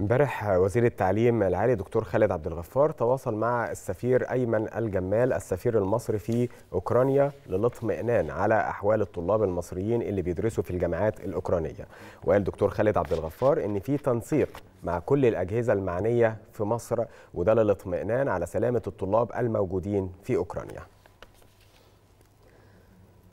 امبارح وزير التعليم العالي دكتور خالد عبد الغفار تواصل مع السفير ايمن الجمال السفير المصري في اوكرانيا للاطمئنان على احوال الطلاب المصريين اللي بيدرسوا في الجامعات الاوكرانيه وقال دكتور خالد عبد الغفار ان في تنسيق مع كل الاجهزه المعنيه في مصر وده للاطمئنان على سلامه الطلاب الموجودين في اوكرانيا